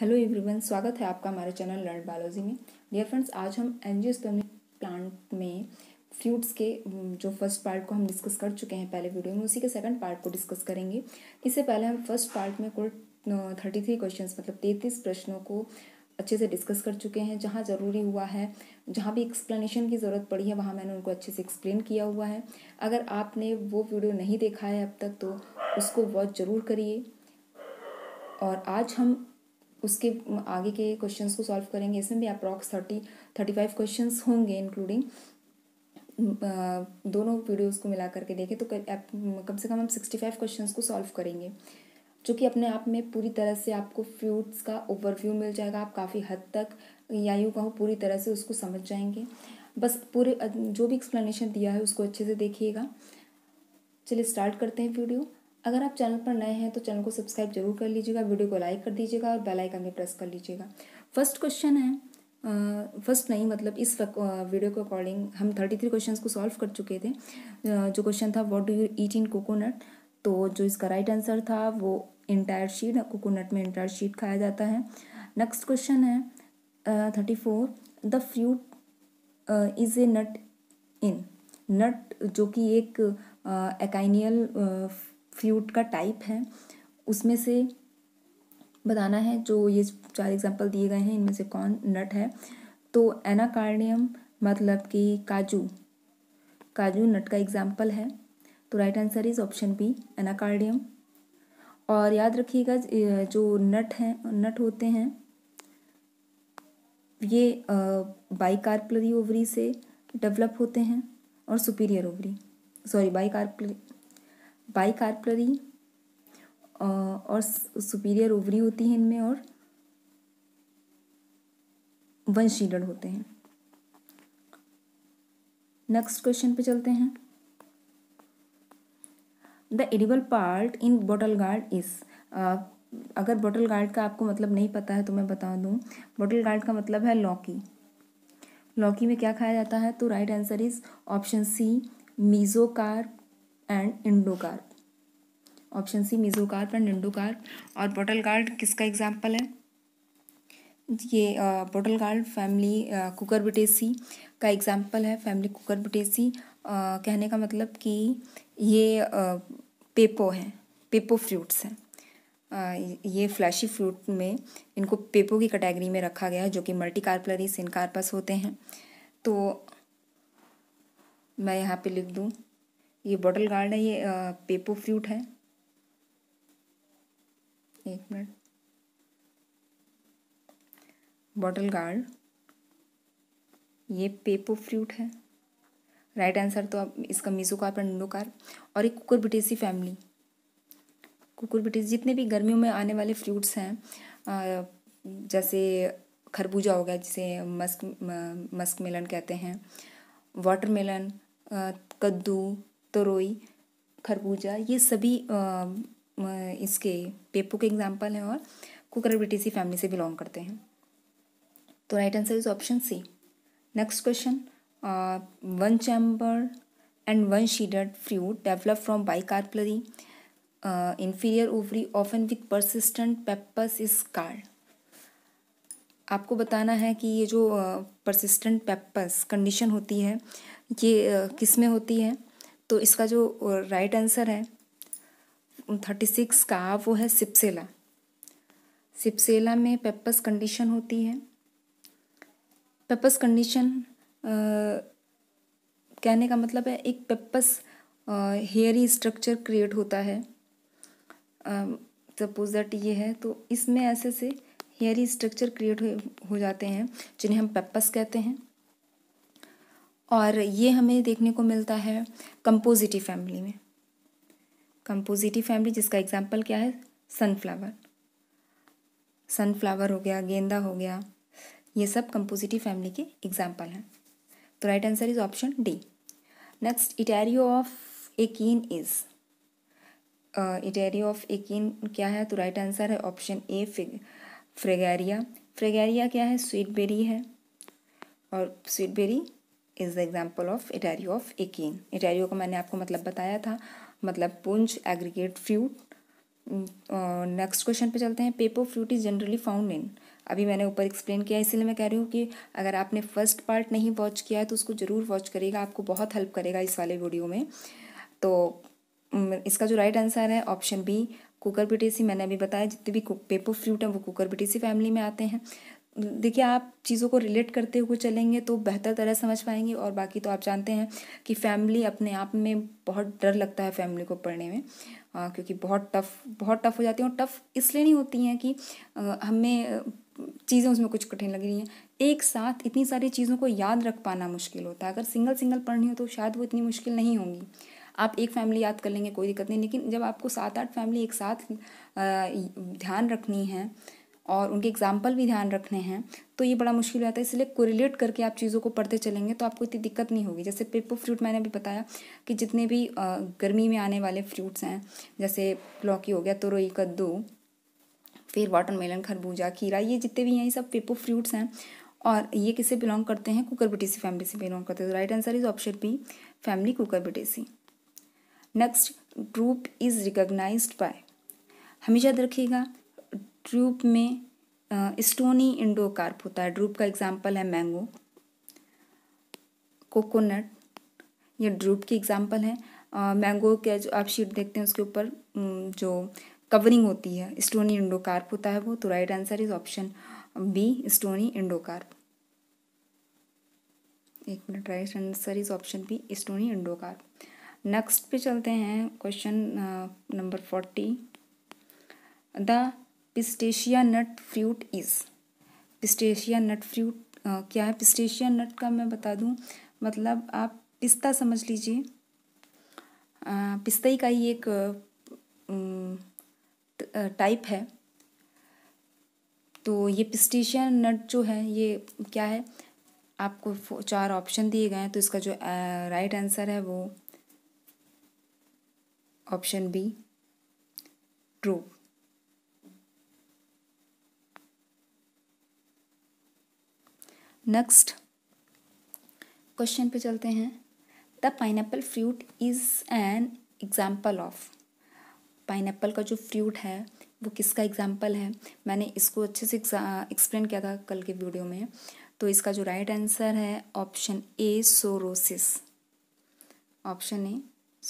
hello everyone स्वागत है आपका हमारे चैनल लर्न बायोलॉजी में डियर फ्रेंड्स आज हम एनजियोस्पर्मिक प्लांट में फ्रूट्स के जो फर्स्ट पार्ट को हम डिस्कस कर चुके हैं पहले वीडियो में उसी के सेकंड पार्ट को डिस्कस करेंगे इससे पहले हम फर्स्ट पार्ट में कुल थर्टी थ्री क्वेश्चन मतलब तैंतीस प्रश्नों को अच्छे से डिस्कस कर चुके हैं जहाँ ज़रूरी हुआ है जहाँ भी एक्सप्लेनेशन की ज़रूरत पड़ी है वहाँ मैंने उनको अच्छे से एक्सप्लेन किया हुआ है अगर आपने वो वीडियो नहीं देखा है अब तक तो उसको वॉच ज़रूर करिए और आज हम उसके आगे के क्वेश्चंस को सॉल्व करेंगे इसमें भी approx thirty thirty five question होंगे इंक्लूडिंग दोनों वीडियोस को मिला करके देखें तो कम से कम हम सिक्सटी फाइव क्वेश्चन को सॉल्व करेंगे जो कि अपने आप में पूरी तरह से आपको फ्रूट्स का ओवरव्यू मिल जाएगा आप काफ़ी हद तक या यूँ कहूँ पूरी तरह से उसको समझ जाएंगे बस पूरे जो भी एक्सप्लेनेशन दिया है उसको अच्छे से देखिएगा चलिए स्टार्ट करते हैं वीडियो अगर आप चैनल पर नए हैं तो चैनल को सब्सक्राइब जरूर कर लीजिएगा वीडियो को लाइक कर दीजिएगा और बेल आइकन भी प्रेस कर लीजिएगा फर्स्ट क्वेश्चन है फर्स्ट नहीं मतलब इस वीडियो के अकॉर्डिंग हम थर्टी थ्री क्वेश्चन को सॉल्व कर चुके थे जो क्वेश्चन था what do you eat in coconut तो जो इसका राइट आंसर था वो इंटायर शीट कोकोनट में इंटायर शीट खाया जाता है नेक्स्ट क्वेश्चन है thirty four the fruit is a nut in nut जो कि एक एकाइनियल uh, फ्लूड का टाइप है उसमें से बताना है जो ये चार एग्जाम्पल दिए गए हैं इनमें से कौन नट है तो एनाकार्डियम मतलब कि काजू काजू नट का एग्जाम्पल है तो right answer is option B anacardium और याद रखिएगा जो नट हैं नट होते हैं ये बाईकार्पलरी ओवरी से डेवलप होते हैं और superior ovary sorry bicarpellary carpellary uh, और सुपीरियर ओवरी होती है इनमें और वंशीलन होते हैं नेक्स्ट क्वेश्चन पे चलते हैं the edible part in bottle gourd is अगर बॉटल गार्ड का आपको मतलब नहीं पता है तो मैं बता दूं बॉटल गार्ड का मतलब है लौकी लौकी में क्या खाया जाता है तो right answer is option C mesocarp and endocarp option C mesocarp and endocarp और पोटल कार्ड किसका एग्जाम्पल है ये पोटल कार्ड फैमिली कुकरबिटेसी का एग्जाम्पल है फैमिली कुकरबिटेसी कहने का मतलब कि ये पेपो है पेपो फ्रूट्स हैं ये फ्लैशी फ्रूट में इनको पेपो की कैटेगरी में रखा गया है जो कि मल्टी कार्पलरी सिनकार्पस होते हैं तो मैं यहाँ पे लिख दूँ ये बॉटल गार्ड है ये पेपो फ्रूट है एक मिनट बॉटल गार्ड ये पेपो फ्रूट है राइट आंसर तो आप इसका मिसो कार्प एंडो कार्प और कुकर कुकुरबिटेसी फैमिली कुकुरबिटेसी जितने भी गर्मियों में आने वाले फ्रूट्स हैं जैसे खरबूजा हो गया जिसे मस्क मस्क मेलन कहते हैं वाटर मेलन कद्दू तरोई खरबूजा ये सभी इसके पेपो के एग्जाम्पल हैं और कुकर ब्रिटिसी फैमिली से बिलोंग करते हैं तो right answer is option C next question one chamber and one seeded fruit develop from carpellary inferior ovary often with persistent pappus is called आपको बताना है कि ये जो परसिस्टेंट पेपस कंडीशन होती है ये किस में होती है तो इसका जो राइट आंसर है थर्टी सिक्स का वो है सिप्सेला सिप्सेला में पेपस कंडीशन होती है पेपस कंडीशन कहने का मतलब है एक पेपस हेयरी स्ट्रक्चर क्रिएट होता है सपोज दैट ये है तो इसमें ऐसे से हेयरी स्ट्रक्चर क्रिएट हो, हो जाते हैं जिन्हें हम पेपस कहते हैं और ये हमें देखने को मिलता है कंपोजिटिव फैमिली में कंपोजिटिव फैमिली जिसका एग्जाम्पल क्या है सनफ्लावर सनफ्लावर हो गया गेंदा हो गया ये सब कंपोजिटिव फैमिली के एग्जाम्पल हैं तो right answer is option D next etaerio of achene is etaerio of achene क्या है तो राइट आंसर है ऑप्शन ए फ्रेगेरिया फ्रेगेरिया क्या है स्वीट बेरी है और sweet berry is the example of etaerio of achene etaerio का मैंने आपको मतलब बताया था मतलब पुंज एग्रीगेट फ्रूट नेक्स्ट क्वेश्चन पे चलते हैं pepo fruit is generally found in अभी मैंने ऊपर एक्सप्लेन किया इसलिए मैं कह रही हूँ कि अगर आपने फर्स्ट पार्ट नहीं वॉच किया है तो उसको ज़रूर वॉच करेगा आपको बहुत हेल्प करेगा इस वाले वीडियो में तो इसका जो राइट आंसर है ऑप्शन बी कुकर बिटेसी मैंने अभी बताया जितने भी पेपर फ्रूट हैं वो कुकर बिटेसी फैमिली में आते हैं देखिए आप चीज़ों को रिलेट करते हुए चलेंगे तो बेहतर तरह समझ पाएंगे और बाकी तो आप जानते हैं कि फैमिली अपने आप में बहुत डर लगता है फैमिली को पढ़ने में आ, क्योंकि बहुत टफ बहुत टफ हो जाती है और टफ इसलिए नहीं होती हैं कि आ, हमें चीज़ें उसमें कुछ कठिन लग रही हैं एक साथ इतनी सारी चीज़ों को याद रख पाना मुश्किल होता है अगर सिंगल सिंगल पढ़नी हो तो शायद वो इतनी मुश्किल नहीं होंगी आप एक फैमिली याद कर लेंगे कोई दिक्कत नहीं लेकिन जब आपको सात आठ फैमिली एक साथ ध्यान रखनी है और उनके एग्जाम्पल भी ध्यान रखने हैं तो ये बड़ा मुश्किल हो जाता है इसलिए कोरिलेट करके आप चीज़ों को पढ़ते चलेंगे तो आपको इतनी दिक्कत नहीं होगी जैसे पेपर फ्रूट मैंने अभी बताया कि जितने भी गर्मी में आने वाले फ्रूट्स हैं जैसे लौकी हो गया तुरई कद्दू फिर वाटरमेलन खरबूजा खीरा ये जितने भी हैं ये सब पेपो फ्रूट्स हैं और ये किससे बिलोंग करते हैं कुकर बिटेसी फैमिली से बिलोंग करते हैं right answer is option B family cucurbitaceae next group is recognized by हमेशा याद रखिएगा ड्रूप में स्टोनी इंडोकार्प होता है ड्रूप का एग्जाम्पल है मैंगो कोकोनट ये ड्रूप की एग्जाम्पल है मैंगो के जो आप शीट देखते हैं उसके ऊपर जो कवरिंग होती है स्टोनी इंडो कार्प होता है वो तो right answer is option B stony endocarp एक minute right answer is option B stony endocarp next पे चलते हैं question number forty the pistachio nut fruit is pistachio nut fruit क्या है पिस्टेशिया नट का मैं बता दूं मतलब आप पिस्ता समझ लीजिए ही का ही एक टाइप है तो ये पिस्टेशिया नट जो है ये क्या है आपको चार ऑप्शन दिए गए हैं तो इसका जो राइट आंसर है वो option B true next question पे चलते हैं the pineapple fruit is an example of pineapple का जो फ्रूट है वो किसका एग्ज़ाम्पल है मैंने इसको अच्छे से एक्सप्लेन किया था कल के वीडियो में तो इसका जो राइट आंसर है option A sorosis option A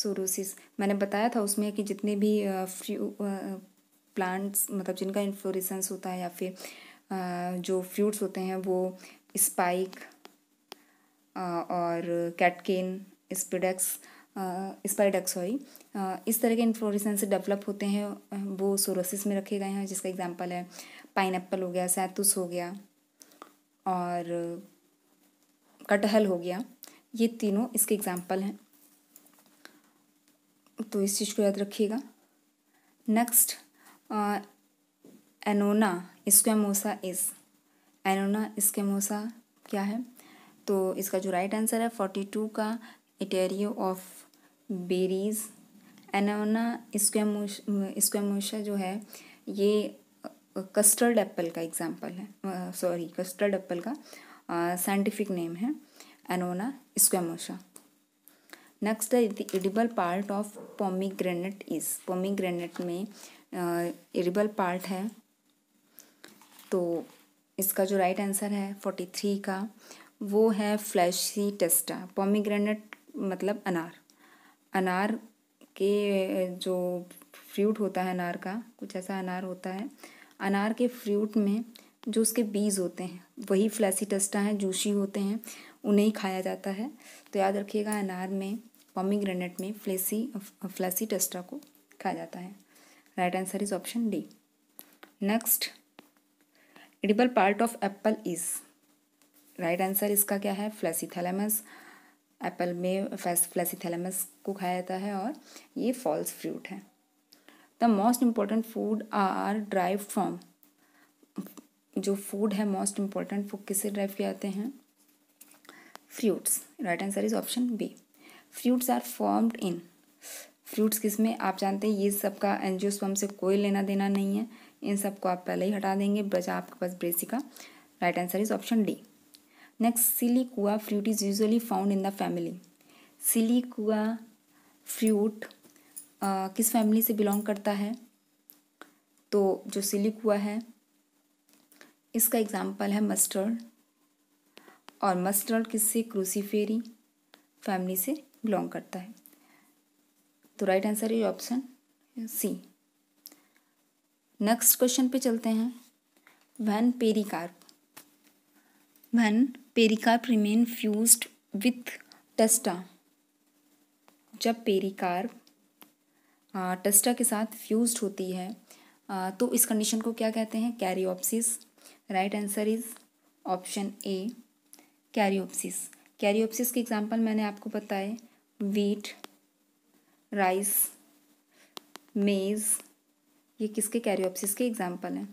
sorosis मैंने बताया था उसमें कि जितने भी फ्रू प्लांट्स मतलब जिनका इन्फ्लोरेसेंस होता है या फिर जो फ्रूट्स होते हैं वो स्पाइक uh, और कैटकेन स्पीडक्स स्पाइडक्स सॉरी इस तरह के इन्फ्लोरेसन से डेवलप होते हैं वो सोरोसिस में रखे गए हैं जिसका एग्जांपल है पाइन हो गया सैतुस हो गया और कटहल हो गया ये तीनों इसके एग्जाम्पल हैं तो इस चीज़ को याद रखिएगा next annona squamosa is annona squamosa क्या है तो इसका जो राइट आंसर है फोर्टी टू का etaerio of berries annona squamosa जो है ये कस्टर्ड एप्पल का एग्जाम्पल है सॉरी कस्टर्ड एप्पल का साइंटिफिक नेम है एनोना स्क्वेमोशा नेक्स्ट है the edible part of pomegranate is pomegranate में इडिबल पार्ट है तो इसका जो राइट आंसर है फोर्टी थ्री का वो है फ्लैशी टेस्टा पोमीग्रेनेट मतलब अनार अनार के जो फ्रूट होता है अनार का कुछ ऐसा अनार होता है अनार के फ्रूट में जो उसके बीज होते हैं वही फ्लैसी टेस्टा हैं जूसी होते हैं उन्हें ही खाया जाता है तो याद रखिएगा अनार में पॉमीग्रेनेट में फ्लेसी फ्लैसी टेस्टा को खाया जाता है right answer is option D next edible part of apple is right answer इसका क्या है फ्लैसीथैलेमस एप्पल में फ्लैसीथैलेमस को खाया जाता है और ये फॉल्स फ्रूट है the most important food are derive from जो फूड है मोस्ट इम्पॉर्टेंट वो किससे ड्राइव किए जाते हैं fruits right answer is option B fruits are formed in fruits किस में आप जानते हैं ये सब का एनजियोस्पर्म से कोई लेना देना नहीं है इन सब को आप पहले ही हटा देंगे बचा आपके पास brassica right answer is option D next siliqua fruit is usually found in the family siliqua fruit किस फैमिली से बिलोंग करता है तो जो सिली कुआ है इसका एग्जाम्पल है मस्टर्ड और मस्टर्ड किससे क्रूसीफेरी फैमिली से बिलोंग करता है तो right answer is option C next question पे चलते हैं when pericarp when pericarp remain fused with testa जब पेरिकार्प टेस्टा के साथ फ्यूज्ड होती है आ, तो इस कंडीशन को क्या कहते हैं caryopsis right answer is option A caryopsis caryopsis के एग्जांपल मैंने आपको बताए वीट राइस मेज़ ये किसके कैरियोप्सिस के एग्जाम्पल हैं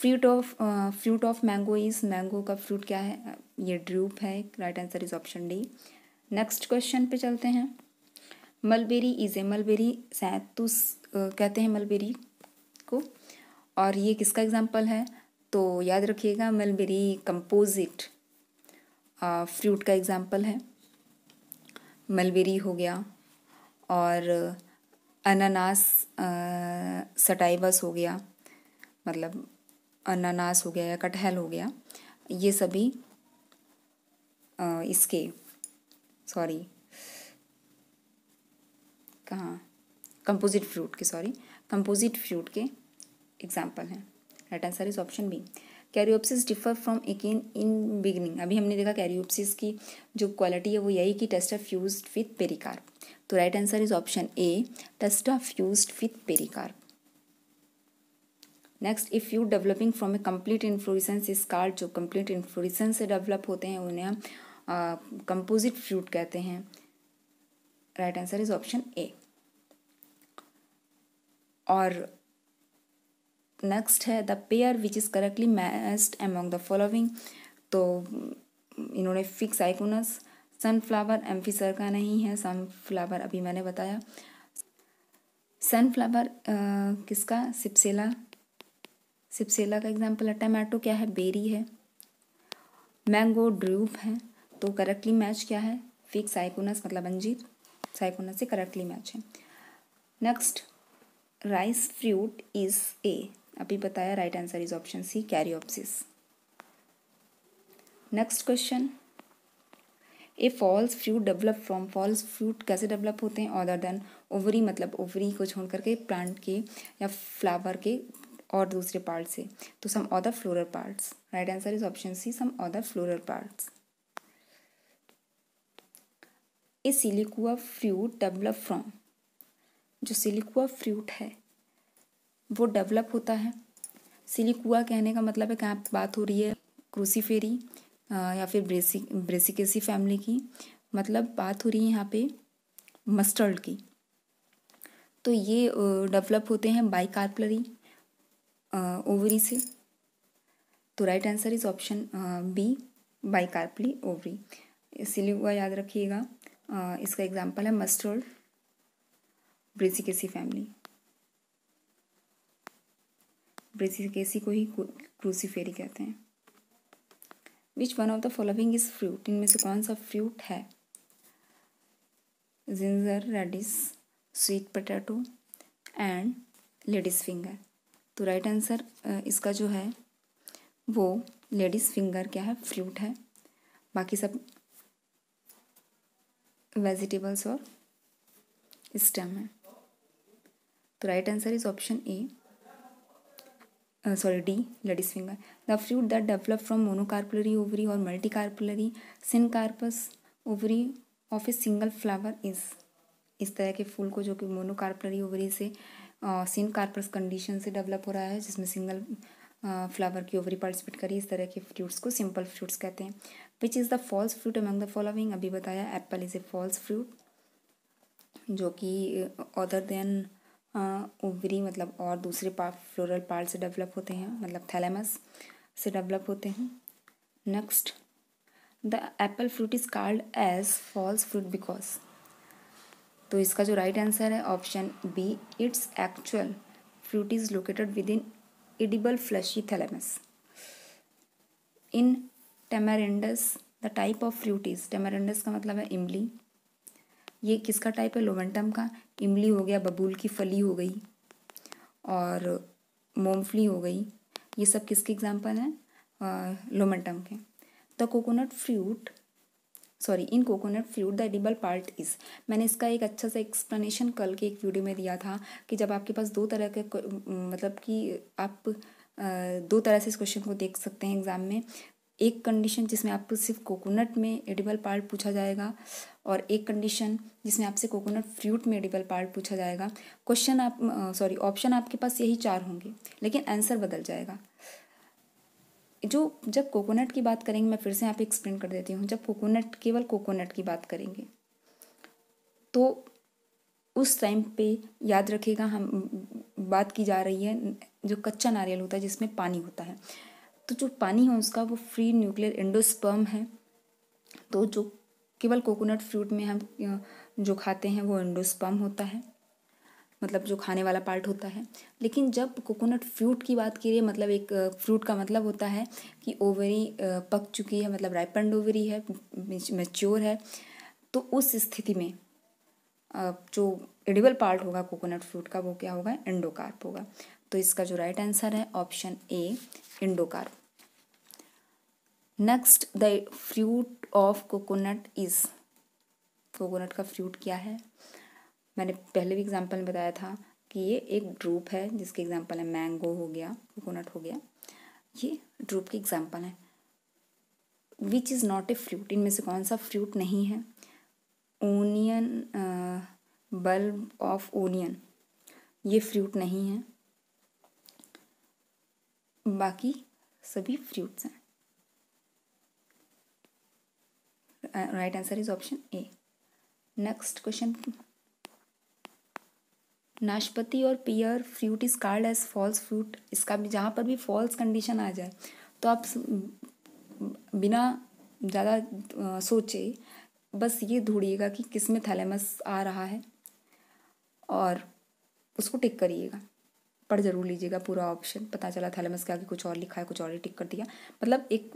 fruit of fruit of mango is mango का फ्रूट क्या है ये ड्रूप है right answer is option D next question पे चलते हैं मलबेरी इज ए मलबेरी सैतुस कहते हैं मलबेरी को और ये किसका एग्जाम्पल है तो याद रखिएगा मलबेरी कंपोजिट फ्रूट का एग्जाम्पल है मलबेरी हो गया और अनानास सटाइबस हो गया मतलब अनानास हो गया या कटहल हो गया ये सभी आ, इसके सॉरी कहाँ कंपोजिट फ्रूट के सॉरी कंपोजिट फ्रूट के एग्जाम्पल हैं right answer is option B caryopsis differ from achene in beginning अभी हमने देखा कैरियोप्सिस की जो क्वालिटी है वो यही कि टेस्टर फ्यूज विथ पेरिकार्प तो right answer is option A testa fused with pericarp next if you developing from a complete inflorescence is called जो कंप्लीट इन्फ्लोरिसेंस से डेवलप होते हैं उन्हें हम कंपोजिट फ्रूट कहते हैं right answer is option A और नेक्स्ट है the pair which is correctly matched among the following तो इन्होंने फिक्स आइकोनस सनफ्लावर एम्फीसर का नहीं है सनफ्लावर अभी मैंने बताया सनफ्लावर किसका सिपसेला सिपसेला का एग्जाम्पल है टमाटो क्या है बेरी है मैंगो ड्रूप है तो करेक्टली मैच क्या है फिक साइकोनस मतलब अंजीर साइकोनस से करेक्टली मैच है next rice fruit is a अभी बताया right answer is option C caryopsis next question a false fruit develop from false fruit कैसे डेवलप होते हैं अदर देन ओवरी मतलब ओवरी को छोड़ करके प्लांट के या फ्लावर के और दूसरे पार्ट से तो some other floral parts right answer is option C some other floral parts a siliqua fruit develop from जो सिलिकुआ फ्रूट है वो डेवलप होता है सिलिकुआ कहने का मतलब है कहाँ बात हो रही है क्रूसीफेरी या फिर ब्रेसी ब्रेसिकेसी फैमिली की मतलब बात हो रही है यहाँ पे मस्टर्ड की तो ये डेवलप होते हैं बाई कार्पलरी ओवरी से तो right answer is option B bicarpellary ovary इसीलिए हुआ याद रखिएगा इसका एग्जाम्पल है मस्टर्ड ब्रेसिकेसी फैमिली ब्रेसिकेसी को ही क्रूसीफेरी कहते हैं which one of the following is fruit इनमें से कौन सा फ्रूट है ginger radish sweet potato and ladies finger तो राइट आंसर इसका जो है वो लेडीज़ फिंगर क्या है फ्रूट है बाकी सब वेजिटेबल्स और स्टेम है तो right answer is option A D ladies finger the fruit that develop from monocarpellary ovary और multicarpellary syncarpous ovary of a single flower is इस तरह के फूल को जो कि मोनोकार्पुलरी ओवरी से सिन कार्पस कंडीशन से डेवलप हो रहा है जिसमें सिंगल फ्लावर uh, की ओवरी पार्टिसिपेट करी इस तरह के फ्रूट्स को सिंपल फ्रूट्स कहते हैं which is the false fruit among the following अभी बताया apple is a false fruit जो कि अदर uh, देन ओवरी मतलब और दूसरे पार्ट फ्लोरल पार्ट से डेवलप होते हैं मतलब थैलेमस से डेवलप होते हैं next the apple fruit is called as false fruit because तो इसका जो राइट right आंसर है option B its actual fruit is located within edible fleshy thalamus in tamarindus the type of fruit is tamarindus का मतलब है इमली ये किसका टाइप है लोवेंटम का इमली हो गया बबूल की फली हो गई और मोमफली हो गई ये सब किसके एग्जाम्पल हैं लोमेंटम के the coconut fruit sorry in coconut fruit the edible part is मैंने इसका एक अच्छा सा एक्सप्लेनेशन कल के एक वीडियो में दिया था कि जब आपके पास दो तरह के मतलब कि आप दो तरह से इस क्वेश्चन को देख सकते हैं एग्ज़ाम में एक कंडीशन जिसमें आपको सिर्फ कोकोनट में एडिबल पार्ट पूछा जाएगा और एक कंडीशन जिसमें आपसे कोकोनट फ्रूट में एडिबल पार्ट पूछा जाएगा क्वेश्चन आप सॉरी ऑप्शन आपके पास यही चार होंगे लेकिन आंसर बदल जाएगा जो जब कोकोनट की बात करेंगे मैं फिर से आप एक्सप्लेन कर देती हूँ जब कोकोनट केवल कोकोनट की बात करेंगे तो उस टाइम पे याद रखेगा हम बात की जा रही है जो कच्चा नारियल होता है जिसमें पानी होता है तो जो पानी है उसका वो फ्री न्यूक्लियर एंडोस्पर्म है तो जो केवल कोकोनट फ्रूट में हम जो खाते हैं वो एंडोस्पर्म होता है मतलब जो खाने वाला पार्ट होता है लेकिन जब कोकोनट फ्रूट की बात करिए मतलब एक फ्रूट का मतलब होता है कि ओवरी पक चुकी है मतलब राइपंड ओवरी है मेच्योर है तो उस स्थिति में जो एडिबल पार्ट होगा कोकोनट फ्रूट का वो क्या होगा एंडोकार्प होगा तो इसका जो राइट आंसर है option A endocarp next the fruit of coconut is coconut का फ्रूट क्या है मैंने पहले भी एग्जांपल में बताया था कि ये एक ड्रूप है जिसके एग्जांपल है मैंगो हो गया कोकोनट हो गया ये ड्रूप के एग्जांपल हैं which is not a fruit इनमें से कौन सा फ्रूट नहीं है ओनियन बल्ब ऑफ ओनियन ये फ्रूट नहीं है बाकी सभी फ्रूट्स हैं right answer is option A next question नाशपाती और pear fruit is called as false fruit इसका भी जहाँ पर भी फॉल्स कंडीशन आ जाए तो आप बिना ज़्यादा uh, सोचे बस ये ढूंढिएगा कि किस में थैलेमस आ रहा है और उसको टिक करिएगा पढ़ जरूर लीजिएगा पूरा ऑप्शन पता चला थैलेमस के आगे कुछ और लिखा है कुछ और ही टिक कर दिया मतलब एक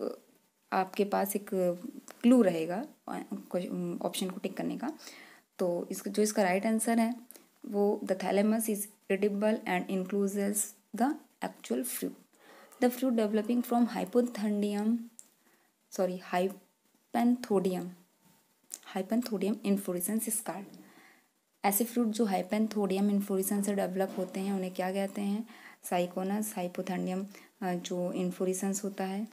आपके पास एक क्लू रहेगा ऑप्शन को टिक करने का तो इसका जो इसका राइट आंसर है वो the thalamus is edible and encloses the actual fruit the fruit developing from hypanthodium sorry hypanthodium hypanthodium is called ऐसे फ्रूट जो हाइपेंथोडियम इन्फ्लोरिसन से डेवलप होते हैं उन्हें क्या कहते हैं साइकोनस हाइपोथंडियम जो इन्फ्लोरेसेंस होता है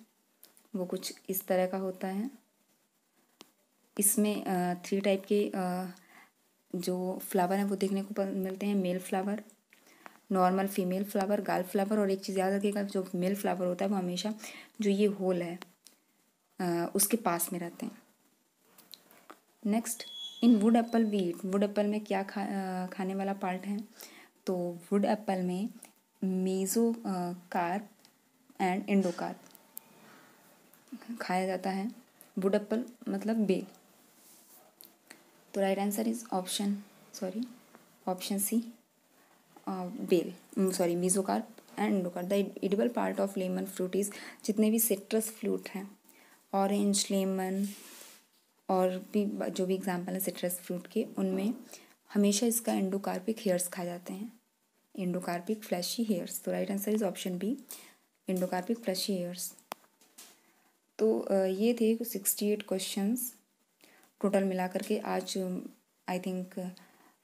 वो कुछ इस तरह का होता है इसमें थ्री टाइप के जो फ्लावर हैं वो देखने को मिलते हैं male flower normal female flower girl flower और एक चीज़ याद रखिएगा जो मेल फ्लावर होता है वो हमेशा जो ये होल है उसके पास में रहते हैं next in wood apple wood wood apple में क्या खा खाने वाला पार्ट है तो वुड एप्पल में mesocarp and endocarp खाया जाता है वुड एप्पल मतलब बेल तो right answer is option sorry option C बेल sorry mesocarp and endocarp the edible part of lemon fruit is जितने भी सिट्रस फ्रूट हैं ऑरेंज लेमन और भी जो भी एग्ज़ाम्पल हैं सिट्रस फ्रूट के उनमें हमेशा इसका एंडोकार्पिक हेयर्स खाए जाते हैं एंडोकार्पिक फ्लैशी हेयर्स तो right answer is option B endocarpic fleshy hairs तो ये थे सिक्सटी एट क्वेश्चन टोटल मिला करके आज आई थिंक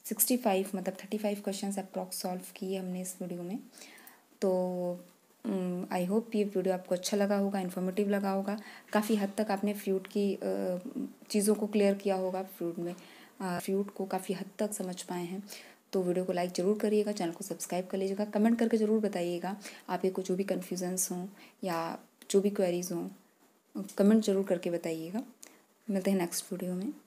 सिक्सटी फाइव मतलब thirty five question approx solve किए हमने इस वीडियो में तो आई mm, होप ये वीडियो आपको अच्छा लगा होगा इन्फॉर्मेटिव लगा होगा काफ़ी हद तक आपने फ्यूट की चीज़ों को क्लियर किया होगा फ्यूट में फ्यूट को काफ़ी हद तक समझ पाए हैं तो वीडियो को लाइक ज़रूर करिएगा चैनल को सब्सक्राइब कर लीजिएगा कमेंट करके ज़रूर बताइएगा आपके को जो भी कन्फ्यूजन्स हों या जो भी क्वेरीज हों कमेंट ज़रूर करके बताइएगा मिलते हैं नेक्स्ट वीडियो में